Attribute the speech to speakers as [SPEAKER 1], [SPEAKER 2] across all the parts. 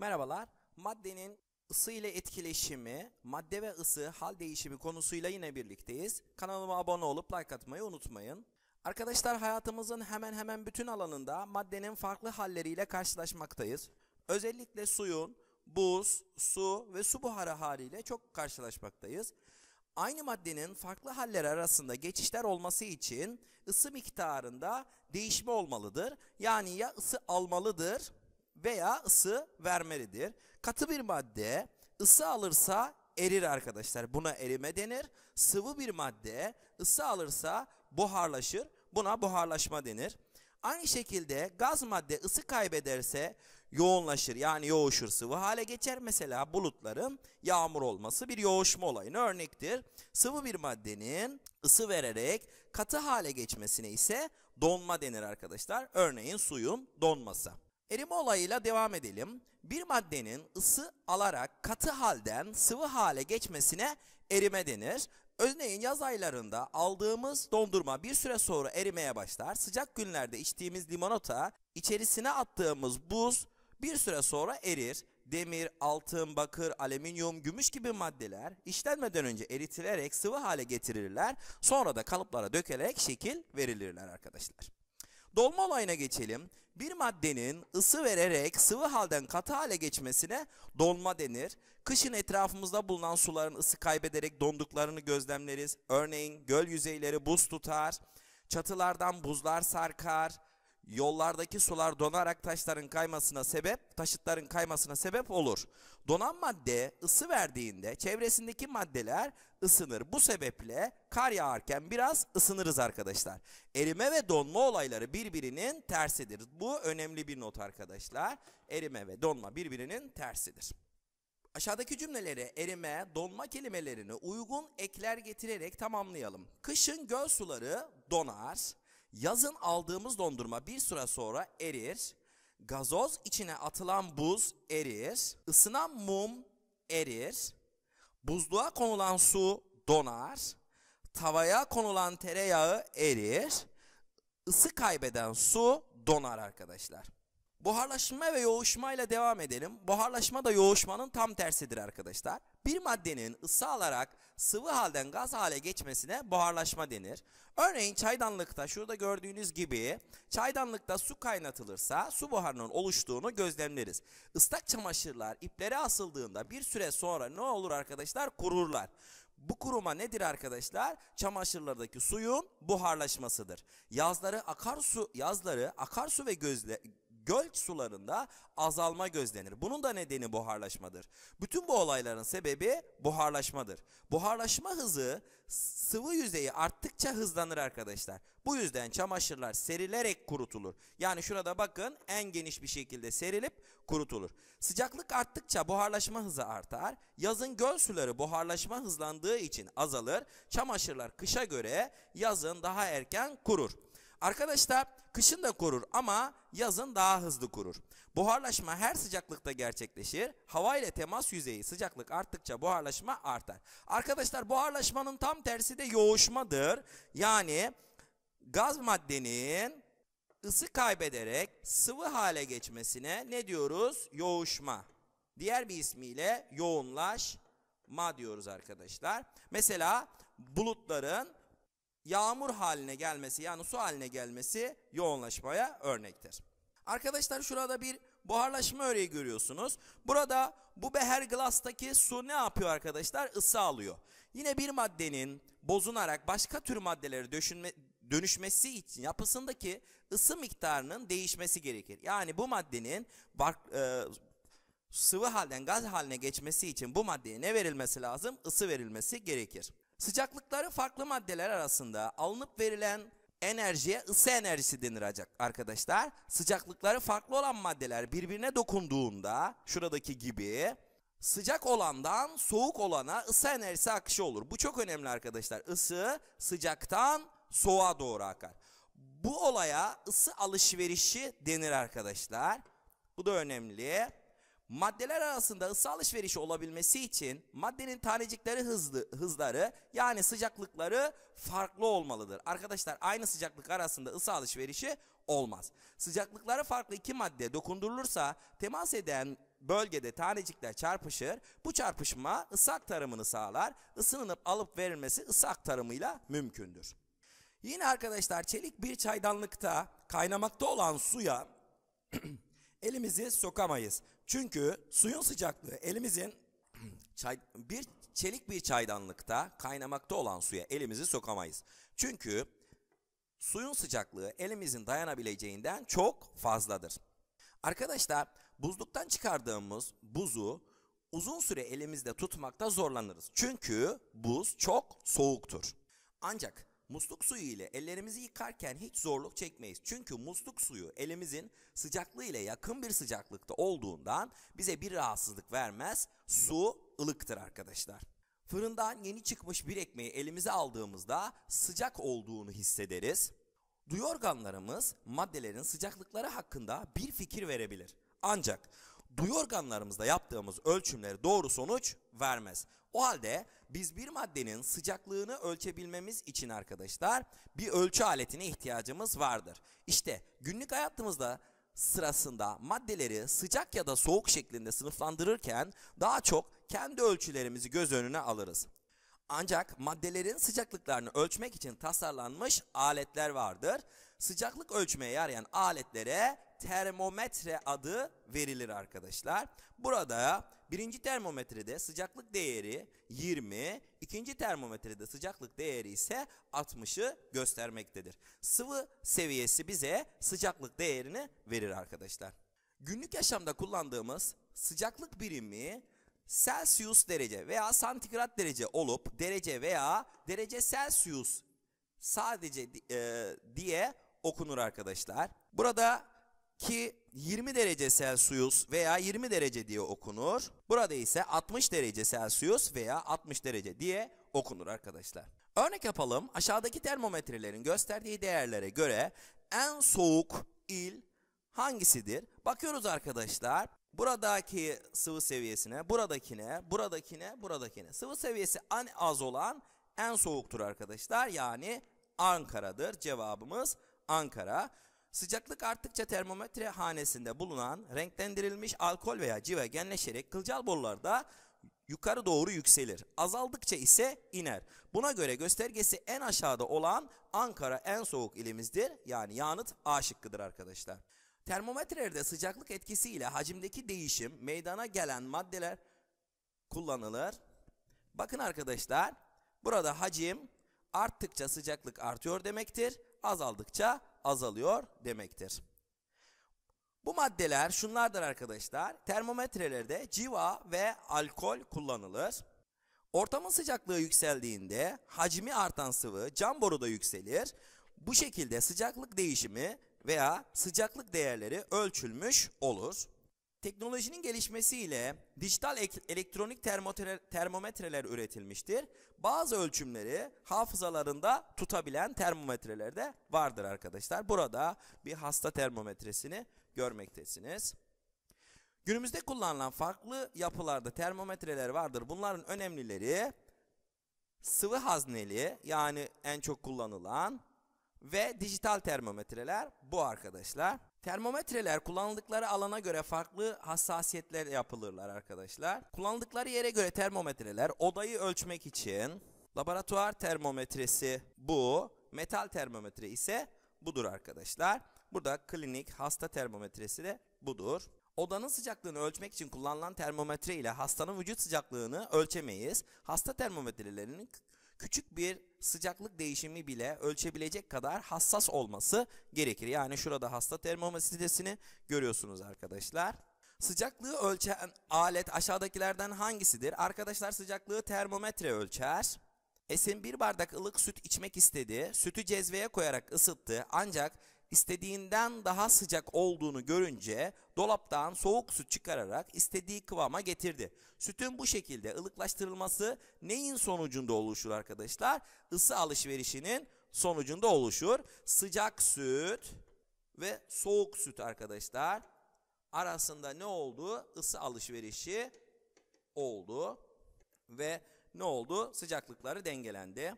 [SPEAKER 1] Merhabalar. Maddenin ısı ile etkileşimi, madde ve ısı hal değişimi konusuyla yine birlikteyiz. Kanalıma abone olup like atmayı unutmayın. Arkadaşlar hayatımızın hemen hemen bütün alanında maddenin farklı halleriyle karşılaşmaktayız. Özellikle suyun, buz, su ve su buharı haliyle çok karşılaşmaktayız. Aynı maddenin farklı haller arasında geçişler olması için ısı miktarında değişme olmalıdır. Yani ya ısı almalıdır veya ısı vermelidir. Katı bir madde ısı alırsa erir arkadaşlar. Buna erime denir. Sıvı bir madde ısı alırsa buharlaşır. Buna buharlaşma denir. Aynı şekilde gaz madde ısı kaybederse yoğunlaşır yani yoğuşur sıvı hale geçer. Mesela bulutların yağmur olması bir yoğuşma olayına örnektir. Sıvı bir maddenin ısı vererek katı hale geçmesine ise donma denir arkadaşlar. Örneğin suyun donması. Erime olayıyla devam edelim. Bir maddenin ısı alarak katı halden sıvı hale geçmesine erime denir. Örneğin yaz aylarında aldığımız dondurma bir süre sonra erimeye başlar. Sıcak günlerde içtiğimiz limonata, içerisine attığımız buz bir süre sonra erir. Demir, altın, bakır, alüminyum, gümüş gibi maddeler işlenmeden önce eritilerek sıvı hale getirirler. Sonra da kalıplara dökülerek şekil verilirler arkadaşlar. Dolma olayına geçelim. Bir maddenin ısı vererek sıvı halden katı hale geçmesine dolma denir. Kışın etrafımızda bulunan suların ısı kaybederek donduklarını gözlemleriz. Örneğin göl yüzeyleri buz tutar, çatılardan buzlar sarkar, yollardaki sular donarak taşların kaymasına sebep, taşıtların kaymasına sebep olur. Donan madde ısı verdiğinde çevresindeki maddeler ısınır. Bu sebeple kar yağarken biraz ısınırız arkadaşlar. Erime ve donma olayları birbirinin tersidir. Bu önemli bir not arkadaşlar. Erime ve donma birbirinin tersidir. Aşağıdaki cümlelere erime, donma kelimelerini uygun ekler getirerek tamamlayalım. Kışın göl suları donar. Yazın aldığımız dondurma bir süre sonra erir. Gazoz içine atılan buz erir. Isınan mum erir. Buzluğa konulan su donar. Tavaya konulan tereyağı erir. Isı kaybeden su donar arkadaşlar. Buharlaşma ve yoğuşma ile devam edelim. Buharlaşma da yoğuşmanın tam tersidir arkadaşlar. Bir maddenin ısı alarak sıvı halden gaz hale geçmesine buharlaşma denir. Örneğin çaydanlıkta şurada gördüğünüz gibi çaydanlıkta su kaynatılırsa su buharının oluştuğunu gözlemleriz. Islak çamaşırlar iplere asıldığında bir süre sonra ne olur arkadaşlar? Kururlar. Bu kuruma nedir arkadaşlar? Çamaşırlardaki suyun buharlaşmasıdır. Yazları akarsu, yazları akarsu ve gözle, göl sularında azalma gözlenir. Bunun da nedeni buharlaşmadır. Bütün bu olayların sebebi buharlaşmadır. Buharlaşma hızı sıvı yüzeyi arttıkça hızlanır arkadaşlar. Bu yüzden çamaşırlar serilerek kurutulur. Yani şurada bakın en geniş bir şekilde serilip kurutulur. Sıcaklık arttıkça buharlaşma hızı artar. Yazın göl suları buharlaşma hızlandığı için azalır. Çamaşırlar kışa göre yazın daha erken kurur. Arkadaşlar kışın da kurur ama yazın daha hızlı kurur. Buharlaşma her sıcaklıkta gerçekleşir. Hava ile temas yüzeyi sıcaklık arttıkça buharlaşma artar. Arkadaşlar buharlaşmanın tam tersi de yoğuşmadır. Yani gaz maddenin ısı kaybederek sıvı hale geçmesine ne diyoruz? Yoğuşma. Diğer bir ismiyle yoğunlaşma diyoruz arkadaşlar. Mesela bulutların yağmur haline gelmesi yani su haline gelmesi yoğunlaşmaya örnektir. Arkadaşlar şurada bir buharlaşma öreği görüyorsunuz. Burada bu beher glastaki su ne yapıyor arkadaşlar? Isı alıyor. Yine bir maddenin bozunarak başka tür maddeleri dönüşme, dönüşmesi için yapısındaki ısı miktarının değişmesi gerekir. Yani bu maddenin e, sıvı halden gaz haline geçmesi için bu maddeye ne verilmesi lazım? Isı verilmesi gerekir. Sıcaklıkları farklı maddeler arasında alınıp verilen enerjiye ısı enerjisi denir arkadaşlar. Sıcaklıkları farklı olan maddeler birbirine dokunduğunda şuradaki gibi sıcak olandan soğuk olana ısı enerjisi akışı olur. Bu çok önemli arkadaşlar. Isı sıcaktan soğuğa doğru akar. Bu olaya ısı alışverişi denir arkadaşlar. Bu da önemli. Maddeler arasında ısı alışverişi olabilmesi için maddenin tanecikleri hızlı, hızları yani sıcaklıkları farklı olmalıdır. Arkadaşlar aynı sıcaklık arasında ısı alışverişi olmaz. Sıcaklıkları farklı iki madde dokundurulursa temas eden bölgede tanecikler çarpışır. Bu çarpışma ısı aktarımını sağlar. Isınınıp alıp verilmesi ısı aktarımıyla mümkündür. Yine arkadaşlar çelik bir çaydanlıkta kaynamakta olan suya elimizi sokamayız. Çünkü suyun sıcaklığı elimizin çay, bir çelik bir çaydanlıkta kaynamakta olan suya elimizi sokamayız. Çünkü suyun sıcaklığı elimizin dayanabileceğinden çok fazladır. Arkadaşlar buzluktan çıkardığımız buzu uzun süre elimizde tutmakta zorlanırız. Çünkü buz çok soğuktur. Ancak Musluk suyu ile ellerimizi yıkarken hiç zorluk çekmeyiz. Çünkü musluk suyu elimizin sıcaklığı ile yakın bir sıcaklıkta olduğundan bize bir rahatsızlık vermez. Su ılıktır arkadaşlar. Fırından yeni çıkmış bir ekmeği elimize aldığımızda sıcak olduğunu hissederiz. Duyu organlarımız maddelerin sıcaklıkları hakkında bir fikir verebilir. Ancak duyu organlarımızda yaptığımız ölçümleri doğru sonuç vermez. O halde biz bir maddenin sıcaklığını ölçebilmemiz için arkadaşlar bir ölçü aletine ihtiyacımız vardır. İşte günlük hayatımızda sırasında maddeleri sıcak ya da soğuk şeklinde sınıflandırırken daha çok kendi ölçülerimizi göz önüne alırız. Ancak maddelerin sıcaklıklarını ölçmek için tasarlanmış aletler vardır. Sıcaklık ölçmeye yarayan aletlere termometre adı verilir arkadaşlar. Burada birinci termometrede sıcaklık değeri 20, ikinci termometrede sıcaklık değeri ise 60'ı göstermektedir. Sıvı seviyesi bize sıcaklık değerini verir arkadaşlar. Günlük yaşamda kullandığımız sıcaklık birimi Celsius derece veya santigrat derece olup derece veya derece Celsius sadece e, diye okunur arkadaşlar. Burada ki 20 derece Celsius veya 20 derece diye okunur. Burada ise 60 derece Celsius veya 60 derece diye okunur arkadaşlar. Örnek yapalım. Aşağıdaki termometrelerin gösterdiği değerlere göre en soğuk il hangisidir? Bakıyoruz arkadaşlar. Buradaki sıvı seviyesine, buradakine, buradakine, buradakine. Sıvı seviyesi en az olan en soğuktur arkadaşlar. Yani Ankara'dır cevabımız Ankara. Sıcaklık arttıkça termometre hanesinde bulunan renklendirilmiş alkol veya civa genleşerek kılcal borularda yukarı doğru yükselir. Azaldıkça ise iner. Buna göre göstergesi en aşağıda olan Ankara en soğuk ilimizdir. Yani yanıt A şıkkıdır arkadaşlar. Termometrede sıcaklık etkisiyle hacimdeki değişim meydana gelen maddeler kullanılır. Bakın arkadaşlar burada hacim arttıkça sıcaklık artıyor demektir azaldıkça azalıyor demektir. Bu maddeler şunlardır arkadaşlar. Termometrelerde civa ve alkol kullanılır. Ortamın sıcaklığı yükseldiğinde hacmi artan sıvı cam boruda yükselir. Bu şekilde sıcaklık değişimi veya sıcaklık değerleri ölçülmüş olur. Teknolojinin gelişmesiyle dijital elektronik termometreler üretilmiştir. Bazı ölçümleri hafızalarında tutabilen termometreler de vardır arkadaşlar. Burada bir hasta termometresini görmektesiniz. Günümüzde kullanılan farklı yapılarda termometreler vardır. Bunların önemlileri sıvı hazneli yani en çok kullanılan ve dijital termometreler bu arkadaşlar. Termometreler kullandıkları alana göre farklı hassasiyetler yapılırlar arkadaşlar. Kullandıkları yere göre termometreler odayı ölçmek için laboratuvar termometresi bu, metal termometre ise budur arkadaşlar. Burada klinik hasta termometresi de budur. Odanın sıcaklığını ölçmek için kullanılan termometre ile hastanın vücut sıcaklığını ölçemeyiz. Hasta termometrelerinin küçük bir sıcaklık değişimi bile ölçebilecek kadar hassas olması gerekir. Yani şurada hasta termometresini görüyorsunuz arkadaşlar. Sıcaklığı ölçen alet aşağıdakilerden hangisidir? Arkadaşlar sıcaklığı termometre ölçer. Esin bir bardak ılık süt içmek istedi, sütü cezveye koyarak ısıttı ancak istediğinden daha sıcak olduğunu görünce dolaptan soğuk süt çıkararak istediği kıvama getirdi. Sütün bu şekilde ılıklaştırılması neyin sonucunda oluşur arkadaşlar? Isı alışverişinin sonucunda oluşur. Sıcak süt ve soğuk süt arkadaşlar arasında ne oldu? Isı alışverişi oldu ve ne oldu? Sıcaklıkları dengelendi.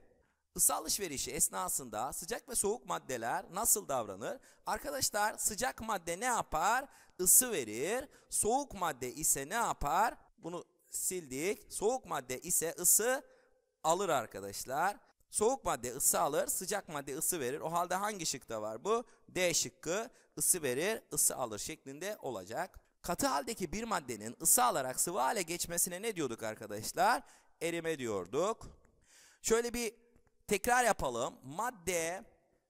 [SPEAKER 1] Isı alışverişi esnasında sıcak ve soğuk maddeler nasıl davranır? Arkadaşlar sıcak madde ne yapar? Isı verir. Soğuk madde ise ne yapar? Bunu sildik. Soğuk madde ise ısı alır arkadaşlar. Soğuk madde ısı alır, sıcak madde ısı verir. O halde hangi şıkta var bu? D şıkkı ısı verir, ısı alır şeklinde olacak. Katı haldeki bir maddenin ısı alarak sıvı hale geçmesine ne diyorduk arkadaşlar? Erime diyorduk. Şöyle bir Tekrar yapalım. Madde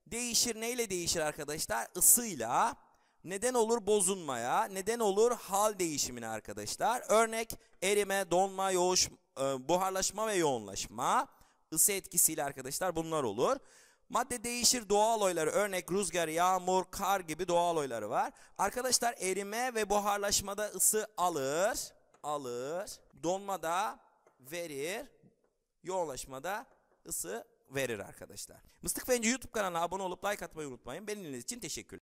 [SPEAKER 1] değişir neyle değişir arkadaşlar? Isıyla. Neden olur bozunmaya? neden olur hal değişimine arkadaşlar. Örnek erime, donma, yoğuş, e, buharlaşma ve yoğunlaşma. Isı etkisiyle arkadaşlar bunlar olur. Madde değişir doğal oyları örnek rüzgar, yağmur, kar gibi doğal oyları var. Arkadaşlar erime ve buharlaşmada ısı alır, alır. Donmada verir, yoğunlaşmada ısı verir arkadaşlar. Mıstık Fence YouTube kanalına abone olup like atmayı unutmayın. Benim için teşekkür